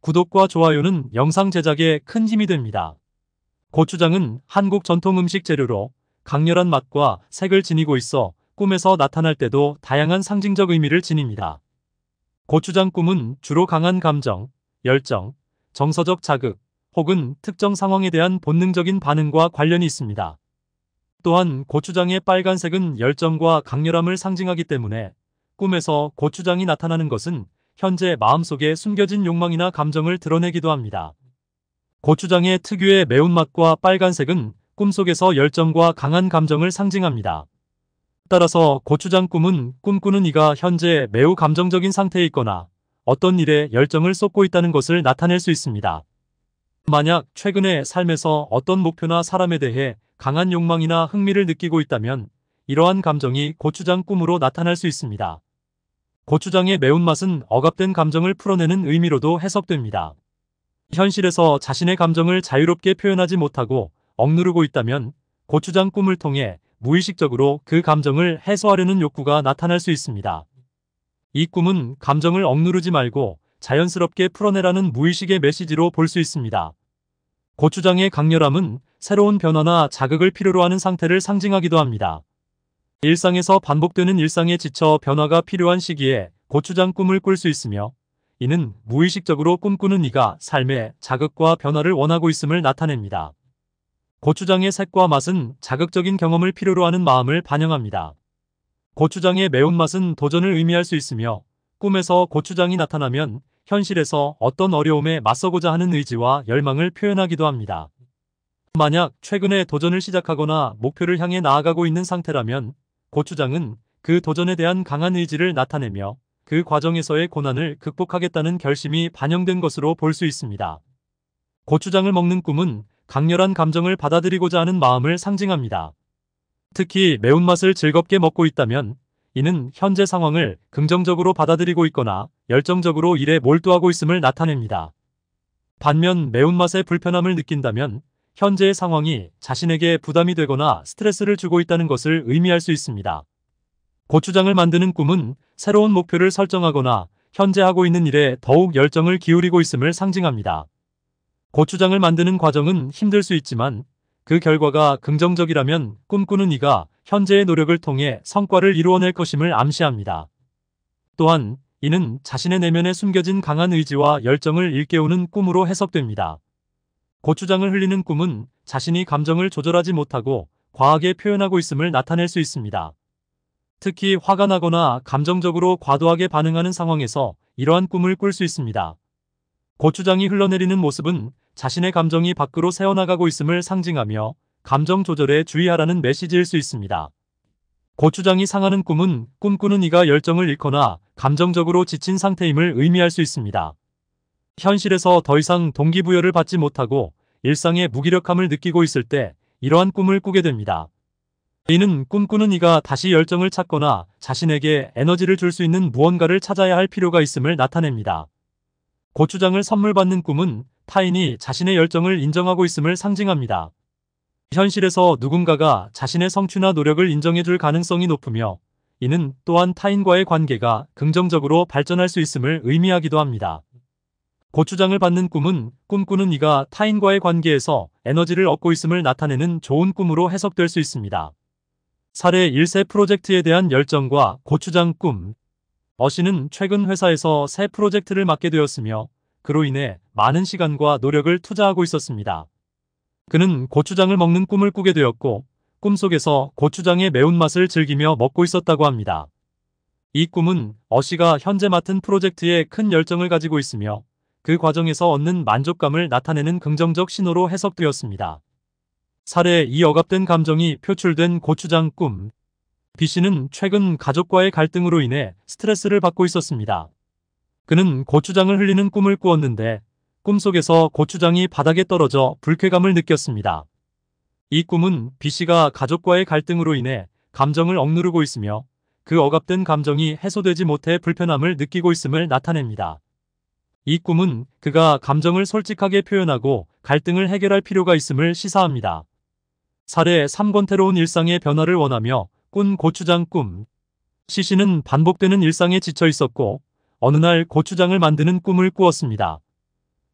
구독과 좋아요는 영상 제작에 큰 힘이 됩니다. 고추장은 한국 전통 음식 재료로 강렬한 맛과 색을 지니고 있어 꿈에서 나타날 때도 다양한 상징적 의미를 지닙니다. 고추장 꿈은 주로 강한 감정, 열정, 정서적 자극 혹은 특정 상황에 대한 본능적인 반응과 관련이 있습니다. 또한 고추장의 빨간색은 열정과 강렬함을 상징하기 때문에 꿈에서 고추장이 나타나는 것은 현재 마음속에 숨겨진 욕망이나 감정을 드러내기도 합니다. 고추장의 특유의 매운맛과 빨간색은 꿈속에서 열정과 강한 감정을 상징합니다. 따라서 고추장 꿈은 꿈꾸는 이가 현재 매우 감정적인 상태에 있거나 어떤 일에 열정을 쏟고 있다는 것을 나타낼 수 있습니다. 만약 최근에 삶에서 어떤 목표나 사람에 대해 강한 욕망이나 흥미를 느끼고 있다면 이러한 감정이 고추장 꿈으로 나타날 수 있습니다. 고추장의 매운맛은 억압된 감정을 풀어내는 의미로도 해석됩니다. 현실에서 자신의 감정을 자유롭게 표현하지 못하고 억누르고 있다면 고추장 꿈을 통해 무의식적으로 그 감정을 해소하려는 욕구가 나타날 수 있습니다. 이 꿈은 감정을 억누르지 말고 자연스럽게 풀어내라는 무의식의 메시지로 볼 수 있습니다. 고추장의 강렬함은 새로운 변화나 자극을 필요로 하는 상태를 상징하기도 합니다. 일상에서 반복되는 일상에 지쳐 변화가 필요한 시기에 고추장 꿈을 꿀 수 있으며 이는 무의식적으로 꿈꾸는 이가 삶의 자극과 변화를 원하고 있음을 나타냅니다. 고추장의 색과 맛은 자극적인 경험을 필요로 하는 마음을 반영합니다. 고추장의 매운맛은 도전을 의미할 수 있으며 꿈에서 고추장이 나타나면 현실에서 어떤 어려움에 맞서고자 하는 의지와 열망을 표현하기도 합니다. 만약 최근에 도전을 시작하거나 목표를 향해 나아가고 있는 상태라면 고추장은 그 도전에 대한 강한 의지를 나타내며 그 과정에서의 고난을 극복하겠다는 결심이 반영된 것으로 볼 수 있습니다. 고추장을 먹는 꿈은 강렬한 감정을 받아들이고자 하는 마음을 상징합니다. 특히 매운맛을 즐겁게 먹고 있다면 이는 현재 상황을 긍정적으로 받아들이고 있거나 열정적으로 일에 몰두하고 있음을 나타냅니다. 반면 매운맛의 불편함을 느낀다면 현재의 상황이 자신에게 부담이 되거나 스트레스를 주고 있다는 것을 의미할 수 있습니다. 고추장을 만드는 꿈은 새로운 목표를 설정하거나 현재 하고 있는 일에 더욱 열정을 기울이고 있음을 상징합니다. 고추장을 만드는 과정은 힘들 수 있지만 그 결과가 긍정적이라면 꿈꾸는 이가 현재의 노력을 통해 성과를 이루어낼 것임을 암시합니다. 또한 이는 자신의 내면에 숨겨진 강한 의지와 열정을 일깨우는 꿈으로 해석됩니다. 고추장을 흘리는 꿈은 자신이 감정을 조절하지 못하고 과하게 표현하고 있음을 나타낼 수 있습니다. 특히 화가 나거나 감정적으로 과도하게 반응하는 상황에서 이러한 꿈을 꿀 수 있습니다. 고추장이 흘러내리는 모습은 자신의 감정이 밖으로 새어나가고 있음을 상징하며 감정 조절에 주의하라는 메시지일 수 있습니다. 고추장이 상하는 꿈은 꿈꾸는 이가 열정을 잃거나 감정적으로 지친 상태임을 의미할 수 있습니다. 현실에서 더 이상 동기부여를 받지 못하고 일상의 무기력함을 느끼고 있을 때 이러한 꿈을 꾸게 됩니다. 이는 꿈꾸는 이가 다시 열정을 찾거나 자신에게 에너지를 줄 수 있는 무언가를 찾아야 할 필요가 있음을 나타냅니다. 고추장을 선물 받는 꿈은 타인이 자신의 열정을 인정하고 있음을 상징합니다. 현실에서 누군가가 자신의 성취나 노력을 인정해줄 가능성이 높으며 이는 또한 타인과의 관계가 긍정적으로 발전할 수 있음을 의미하기도 합니다. 고추장을 받는 꿈은 꿈꾸는 이가 타인과의 관계에서 에너지를 얻고 있음을 나타내는 좋은 꿈으로 해석될 수 있습니다. 사례 1세 프로젝트에 대한 열정과 고추장 꿈 어씨는 최근 회사에서 새 프로젝트를 맡게 되었으며 그로 인해 많은 시간과 노력을 투자하고 있었습니다. 그는 고추장을 먹는 꿈을 꾸게 되었고 꿈속에서 고추장의 매운맛을 즐기며 먹고 있었다고 합니다. 이 꿈은 어씨가 현재 맡은 프로젝트에 큰 열정을 가지고 있으며 그 과정에서 얻는 만족감을 나타내는 긍정적 신호로 해석되었습니다. 사례에 이 억압된 감정이 표출된 고추장 꿈 B씨는 최근 가족과의 갈등으로 인해 스트레스를 받고 있었습니다. 그는 고추장을 흘리는 꿈을 꾸었는데 꿈속에서 고추장이 바닥에 떨어져 불쾌감을 느꼈습니다. 이 꿈은 B씨가 가족과의 갈등으로 인해 감정을 억누르고 있으며 그 억압된 감정이 해소되지 못해 불편함을 느끼고 있음을 나타냅니다. 이 꿈은 그가 감정을 솔직하게 표현하고 갈등을 해결할 필요가 있음을 시사합니다. 사례 3권태로운 일상의 변화를 원하며 꾼 고추장 꿈 시신은 반복되는 일상에 지쳐 있었고 어느 날 고추장을 만드는 꿈을 꾸었습니다.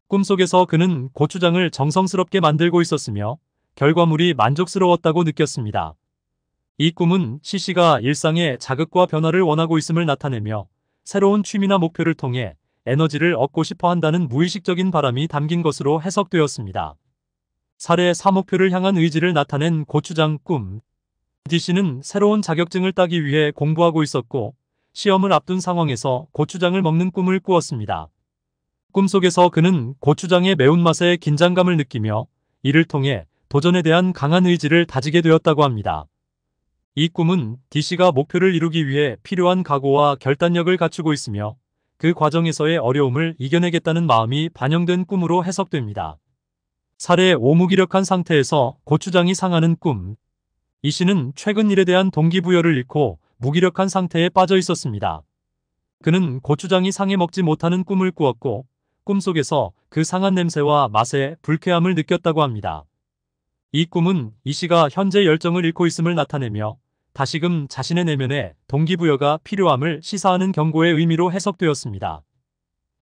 꿈속에서 그는 고추장을 정성스럽게 만들고 있었으며 결과물이 만족스러웠다고 느꼈습니다. 이 꿈은 시시가 일상의 자극과 변화를 원하고 있음을 나타내며 새로운 취미나 목표를 통해 에너지를 얻고 싶어 한다는 무의식적인 바람이 담긴 것으로 해석되었습니다. 사례의 사목표를 향한 의지를 나타낸 고추장 꿈. d 씨는 새로운 자격증을 따기 위해 공부하고 있었고 시험을 앞둔 상황에서 고추장을 먹는 꿈을 꾸었습니다. 꿈속에서 그는 고추장의 매운맛에 긴장감을 느끼며 이를 통해 도전에 대한 강한 의지를 다지게 되었다고 합니다. 이 꿈은 d 씨가 목표를 이루기 위해 필요한 각오와 결단력을 갖추고 있으며 그 과정에서의 어려움을 이겨내겠다는 마음이 반영된 꿈으로 해석됩니다. 사례 오무기력한 상태에서 고추장이 상하는 꿈. 이 씨는 최근 일에 대한 동기부여를 잃고 무기력한 상태에 빠져 있었습니다. 그는 고추장이 상해 먹지 못하는 꿈을 꾸었고 꿈속에서 그 상한 냄새와 맛에 불쾌함을 느꼈다고 합니다. 이 꿈은 이 씨가 현재 열정을 잃고 있음을 나타내며 다시금 자신의 내면에 동기부여가 필요함을 시사하는 경고의 의미로 해석되었습니다.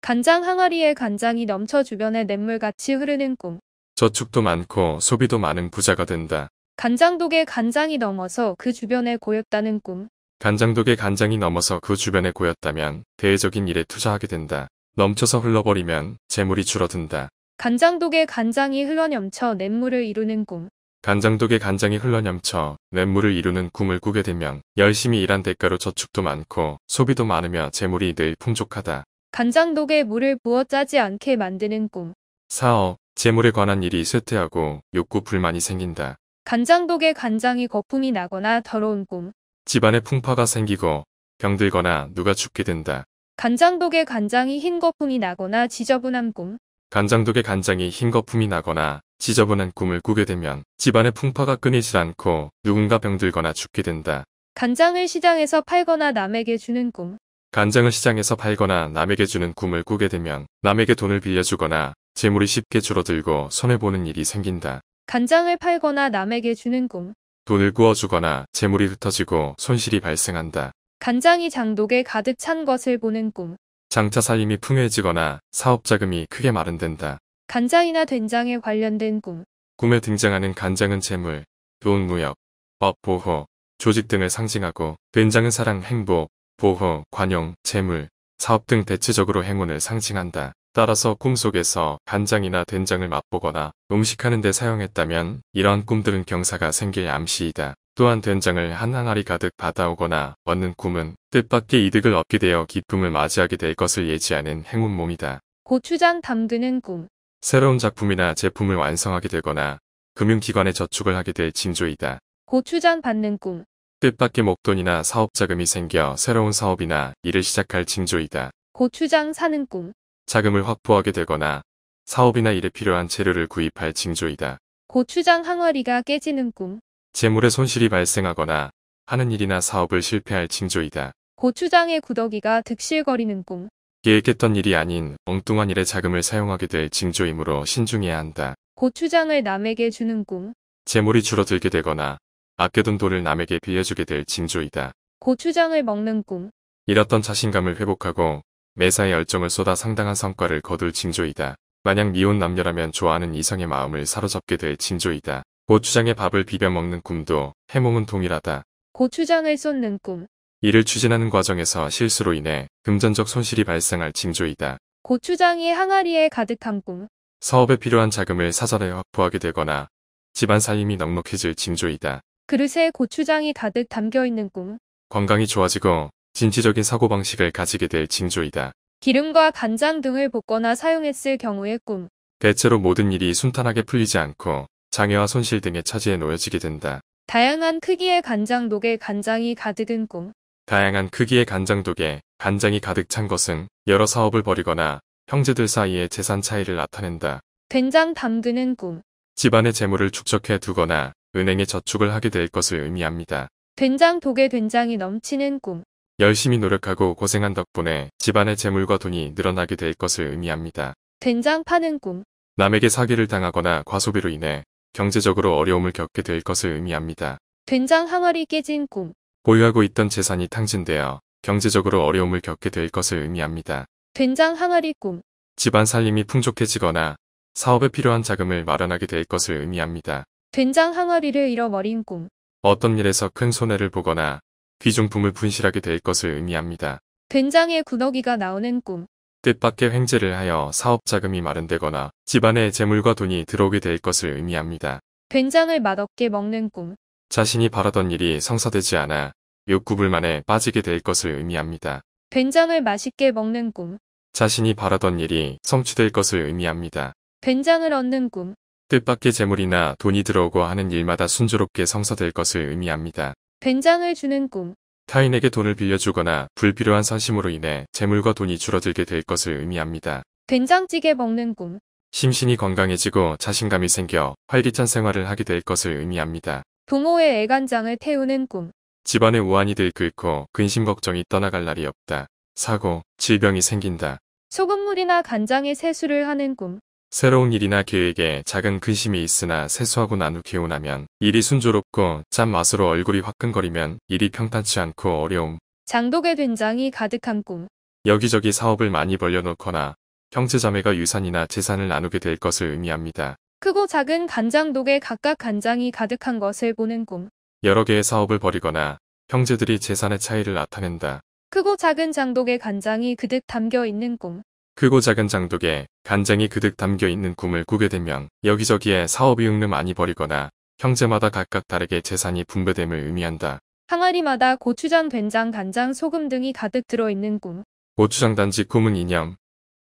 간장 항아리에 간장이 넘쳐 주변에 냇물같이 흐르는 꿈. 저축도 많고 소비도 많은 부자가 된다. 간장독에 간장이 넘어서 그 주변에 고였다는 꿈. 간장독에 간장이 넘어서 그 주변에 고였다면 대외적인 일에 투자하게 된다. 넘쳐서 흘러버리면 재물이 줄어든다. 간장독에 간장이 흘러넘쳐 냇물을 이루는 꿈. 간장독에 간장이 흘러넘쳐 냇물을 이루는 꿈을 꾸게 되면 열심히 일한 대가로 저축도 많고 소비도 많으며 재물이 늘 풍족하다. 간장독에 물을 부어 짜지 않게 만드는 꿈. 사업, 재물에 관한 일이 쇠퇴하고 욕구 불만이 생긴다. 간장독에 간장이 거품이 나거나 더러운 꿈. 집안에 풍파가 생기고 병들거나 누가 죽게 된다. 간장독에 간장이 흰 거품이 나거나 지저분한 꿈. 간장독의 간장이 흰 거품이 나거나 지저분한 꿈을 꾸게 되면 집안의 풍파가 끊이질 않고 누군가 병들거나 죽게 된다. 간장을 시장에서 팔거나 남에게 주는 꿈. 간장을 시장에서 팔거나 남에게 주는 꿈을 꾸게 되면 남에게 돈을 빌려주거나 재물이 쉽게 줄어들고 손해보는 일이 생긴다. 간장을 팔거나 남에게 주는 꿈. 돈을 구워주거나 재물이 흩어지고 손실이 발생한다. 간장이 장독에 가득 찬 것을 보는 꿈. 장차 살림이 풍요해지거나 사업 자금이 크게 마련된다. 간장이나 된장에 관련된 꿈. 꿈에 등장하는 간장은 재물, 돈 무역, 법 보호, 조직 등을 상징하고 된장은 사랑 행복, 보호, 관용, 재물, 사업 등 대체적으로 행운을 상징한다. 따라서 꿈속에서 간장이나 된장을 맛보거나 음식하는 데 사용했다면 이러한 꿈들은 경사가 생길 암시이다. 또한 된장을 한 항아리 가득 받아오거나 얻는 꿈은 뜻밖의 이득을 얻게 되어 기쁨을 맞이하게 될 것을 예지하는 행운 몸이다. 고추장 담그는 꿈 새로운 작품이나 제품을 완성하게 되거나 금융기관에 저축을 하게 될 징조이다. 고추장 받는 꿈 뜻밖의 목돈이나 사업자금이 생겨 새로운 사업이나 일을 시작할 징조이다. 고추장 사는 꿈 자금을 확보하게 되거나 사업이나 일에 필요한 재료를 구입할 징조이다. 고추장 항아리가 깨지는 꿈 재물의 손실이 발생하거나 하는 일이나 사업을 실패할 징조이다. 고추장의 구더기가 득실거리는 꿈. 계획했던 일이 아닌 엉뚱한 일에 자금을 사용하게 될 징조이므로 신중해야 한다. 고추장을 남에게 주는 꿈. 재물이 줄어들게 되거나 아껴둔 돈을 남에게 빌려주게 될 징조이다. 고추장을 먹는 꿈. 잃었던 자신감을 회복하고 매사에 열정을 쏟아 상당한 성과를 거둘 징조이다. 만약 미혼 남녀라면 좋아하는 이성의 마음을 사로잡게 될 징조이다. 고추장에 밥을 비벼 먹는 꿈도 해몽은 동일하다. 고추장을 쏟는 꿈. 이를 추진하는 과정에서 실수로 인해 금전적 손실이 발생할 징조이다. 고추장이 항아리에 가득한 꿈. 사업에 필요한 자금을 사전에 확보하게 되거나 집안 살림이 넉넉해질 징조이다. 그릇에 고추장이 가득 담겨 있는 꿈. 건강이 좋아지고 진취적인 사고방식을 가지게 될 징조이다. 기름과 간장 등을 볶거나 사용했을 경우의 꿈. 대체로 모든 일이 순탄하게 풀리지 않고 장애와 손실 등의 차지에 놓여지게 된다. 다양한 크기의 간장독에 간장이 가득은 꿈. 다양한 크기의 간장독에 간장이 가득 찬 것은 여러 사업을 벌이거나 형제들 사이의 재산 차이를 나타낸다. 된장 담그는 꿈. 집안의 재물을 축적해 두거나 은행에 저축을 하게 될 것을 의미합니다. 된장 독에 된장이 넘치는 꿈. 열심히 노력하고 고생한 덕분에 집안의 재물과 돈이 늘어나게 될 것을 의미합니다. 된장 파는 꿈. 남에게 사기를 당하거나 과소비로 인해 경제적으로 어려움을 겪게 될 것을 의미합니다. 된장 항아리 깨진 꿈 보유하고 있던 재산이 탕진되어 경제적으로 어려움을 겪게 될 것을 의미합니다. 된장 항아리 꿈 집안 살림이 풍족해지거나 사업에 필요한 자금을 마련하게 될 것을 의미합니다. 된장 항아리를 잃어버린 꿈 어떤 일에서 큰 손해를 보거나 귀중품을 분실하게 될 것을 의미합니다. 된장의 구더기가 나오는 꿈 뜻밖의 횡재를 하여 사업 자금이 마련되거나 집안에 재물과 돈이 들어오게 될 것을 의미합니다. 된장을 맛없게 먹는 꿈. 자신이 바라던 일이 성사되지 않아 욕구불만에 빠지게 될 것을 의미합니다. 된장을 맛있게 먹는 꿈. 자신이 바라던 일이 성취될 것을 의미합니다. 된장을 얻는 꿈. 뜻밖의 재물이나 돈이 들어오고 하는 일마다 순조롭게 성사될 것을 의미합니다. 된장을 주는 꿈. 타인에게 돈을 빌려주거나 불필요한 선심으로 인해 재물과 돈이 줄어들게 될 것을 의미합니다. 된장찌개 먹는 꿈. 심신이 건강해지고 자신감이 생겨 활기찬 생활을 하게 될 것을 의미합니다. 부모의 애간장을 태우는 꿈. 집안의 우환이들 끓고 그 근심 걱정이 떠나갈 날이 없다. 사고, 질병이 생긴다. 소금물이나 간장에 세수를 하는 꿈. 새로운 일이나 계획에 작은 근심이 있으나 세수하고 난후 개운하면 일이 순조롭고 짠맛으로 얼굴이 화끈거리면 일이 평탄치 않고 어려움. 장독의 된장이 가득한 꿈. 여기저기 사업을 많이 벌려놓거나 형제자매가 유산이나 재산을 나누게 될 것을 의미합니다. 크고 작은 간장독에 각각 간장이 가득한 것을 보는 꿈. 여러 개의 사업을 벌이거나 형제들이 재산의 차이를 나타낸다. 크고 작은 장독에 간장이 그득 담겨 있는 꿈. 크고 작은 장독에 간장이 그득 담겨있는 꿈을 꾸게 되면 여기저기에 사업이응을 많이 벌이거나 형제마다 각각 다르게 재산이 분배됨을 의미한다. 항아리마다 고추장, 된장, 간장, 소금 등이 가득 들어있는 꿈. 고추장 단지 꿈은 이념,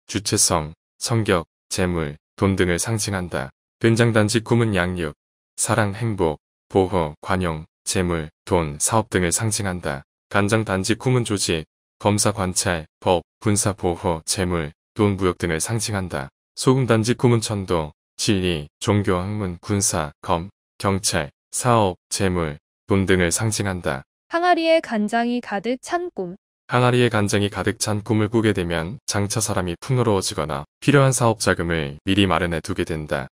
주체성, 성격, 재물, 돈 등을 상징한다. 된장 단지 꿈은 양육, 사랑, 행복, 보호, 관용, 재물, 돈, 사업 등을 상징한다. 간장 단지 꿈은 조직, 검사, 관찰, 법, 군사 보호, 재물, 돈 무역 등을 상징한다. 소금단지 구문천도, 진리, 종교, 학문, 군사, 검, 경찰, 사업, 재물, 돈 등을 상징한다. 항아리에 간장이 가득 찬 꿈. 항아리에 간장이 가득 찬 꿈을 꾸게 되면 장차 사람이 풍요로워지거나 필요한 사업 자금을 미리 마련해 두게 된다.